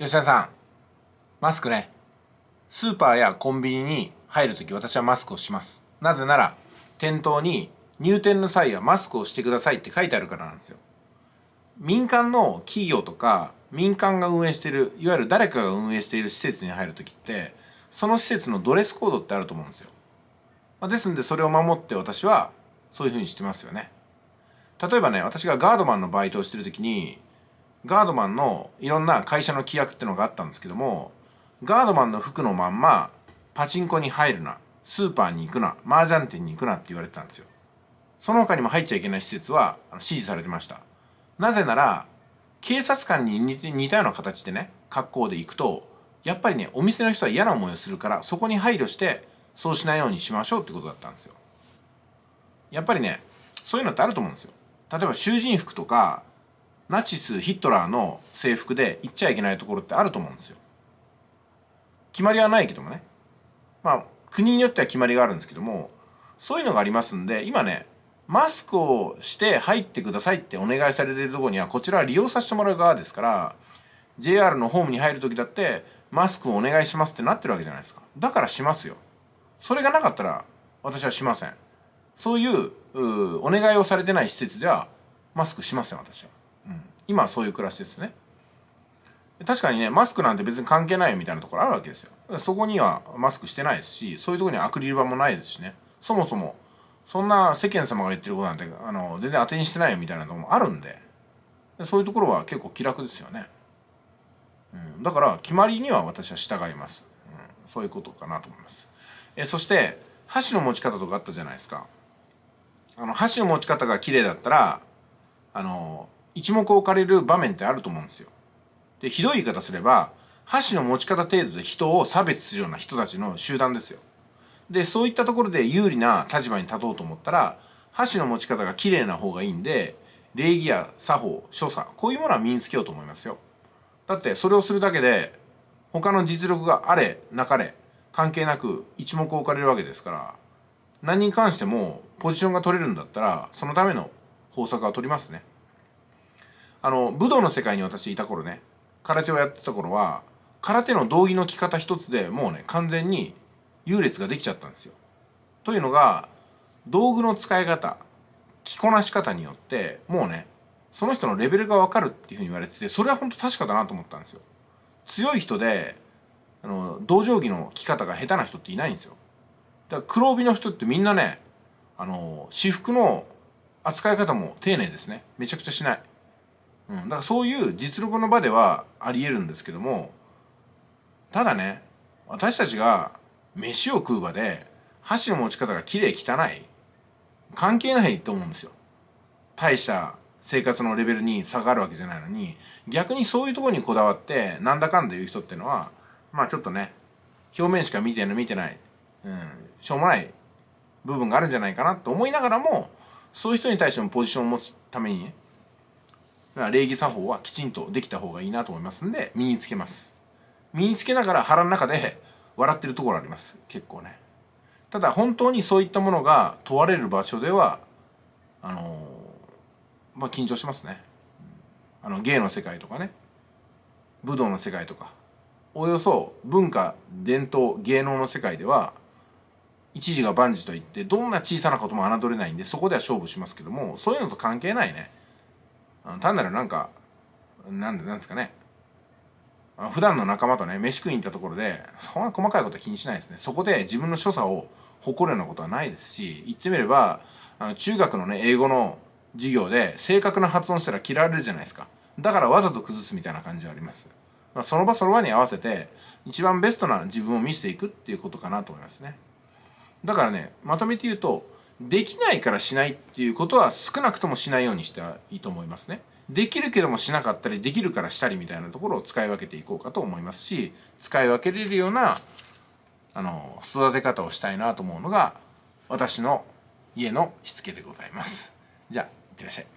吉田さんマスクねスーパーやコンビニに入るとき私はマスクをしますなぜなら店頭に入店の際はマスクをしてくださいって書いてあるからなんですよ民間の企業とか民間が運営してるいわゆる誰かが運営している施設に入る時ってその施設のドレスコードってあると思うんですよ、まあ、ですんでそれを守って私はそういうふうにしてますよね例えばね私がガードマンのバイトをしてる時にガードマンのいろんな会社の規約ってのがあったんですけどもガードマンの服のまんまパチンコに入るなスーパーに行くな麻雀店に行くなって言われてたんですよその他にも入っちゃいけない施設は指示されてましたなぜなら警察官に似たような形でね格好で行くとやっぱりねお店の人は嫌な思いをするからそこに配慮してそうしないようにしましょうってことだったんですよやっぱりねそういうのってあると思うんですよ例えば囚人服とかナチスヒトラーの制服で行っちゃいけないところってあると思うんですよ決まりはないけどもねまあ国によっては決まりがあるんですけどもそういうのがありますんで今ねマスクをして入ってくださいってお願いされているところにはこちらは利用させてもらう側ですから JR のホームに入る時だってマスクをお願いしますってなってるわけじゃないですかだからしますよそれがなかったら私はしませんそういうお願いをされてない施設ではマスクしません私は今はそういう暮らしですね確かにねマスクなんて別に関係ないみたいなところあるわけですよそこにはマスクしてないですしそういうとこにアクリル板もないですしねそもそもそんな世間様が言ってることなんてあの全然当てにしてないよみたいなところもあるんでそういうところは結構気楽ですよね、うん、だから決まりには私は従います、うん、そういうことかなと思いますえそして箸の持ち方とかあったじゃないですかあの箸の持ち方が綺麗だったらあの一目置かれる場面ってあると思うんですよ。で、ひどい言い方すれば、箸の持ち方程度で人を差別するような人たちの集団ですよ。で、そういったところで有利な立場に立とうと思ったら、箸の持ち方が綺麗な方がいいんで、礼儀や作法、所作、こういうものは身につけようと思いますよ。だって、それをするだけで、他の実力があれ、なかれ、関係なく一目置かれるわけですから、何に関してもポジションが取れるんだったら、そのための方策は取りますね。あの武道の世界に私いた頃ね空手をやってた頃は空手の道着の着方一つでもうね完全に優劣ができちゃったんですよ。というのが道具の使い方着こなし方によってもうねその人のレベルが分かるっていうふうに言われててそれは本当確かだなと思ったんですよ。強い人であの道場着の着方が下手な人っていないんですよ。だから黒帯の人ってみんなねあの私服の扱い方も丁寧ですねめちゃくちゃしない。うん、だからそういう実力の場ではありえるんですけどもただね私たちが飯を食う場で箸の持ち方がきれい汚い関係ないと思うんですよ。大した生活のレベルに差があるわけじゃないのに逆にそういうとこにこだわってなんだかんだ言う人ってのはまあちょっとね表面しか見てない見てない、うん、しょうもない部分があるんじゃないかなと思いながらもそういう人に対してもポジションを持つためにね礼儀作法はきちんとできた方がいいなと思いますんで身につけます身につけながら腹の中で笑ってるところあります結構ねただ本当にそういったものが問われる場所ではあのー、まあ緊張しますねあの芸の世界とかね武道の世界とかおおよそ文化伝統芸能の世界では一時が万事といってどんな小さなことも侮れないんでそこでは勝負しますけどもそういうのと関係ないね単なるなんかなんでなんですかね普段の仲間とね飯食いに行ったところでそんな細かいことは気にしないですねそこで自分の所作を誇るようなことはないですし言ってみればあの中学のね英語の授業で正確な発音したら嫌われるじゃないですかだからわざと崩すみたいな感じはあります、まあ、その場その場に合わせて一番ベストな自分を見せていくっていうことかなと思いますねだからねまとめて言うとできないからしないっていうことは少なくともしないようにしてはいいと思いますね。できるけどもしなかったりできるからしたりみたいなところを使い分けていこうかと思いますし使い分けれるようなあの育て方をしたいなと思うのが私の家のしつけでございます。じゃあいってらっしゃい。